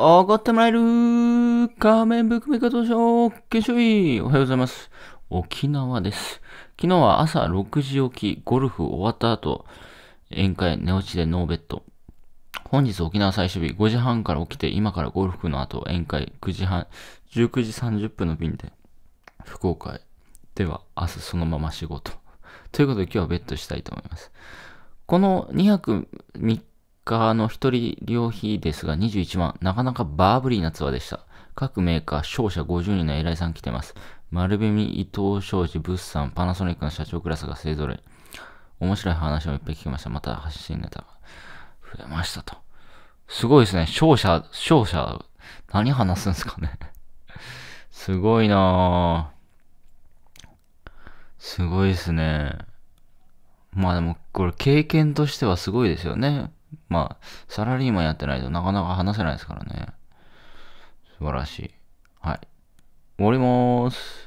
上がってもらえる仮面ブックメーカう投賞研修医おはようございます。沖縄です。昨日は朝6時起き、ゴルフ終わった後、宴会、寝落ちでノーベッド。本日沖縄最終日、5時半から起きて、今からゴルフの後、宴会、9時半、19時30分の便で、福岡へ。では、明日そのまま仕事。ということで今日はベッドしたいと思います。この2泊3カーの一人料費ですが21万。なかなかバーブリーなツアーでした。各メーカー、商社50人の偉いさん来てます。丸紅、伊藤商事、物産、パナソニックの社長クラスが勢ぞろい。面白い話もいっぱい聞きました。また発信ネタが増えましたと。すごいですね。勝者、勝者、何話すんですかねすごいなぁ。すごいですね。まあでも、これ経験としてはすごいですよね。まあ、サラリーマンやってないとなかなか話せないですからね。素晴らしい。はい。終わりまーす。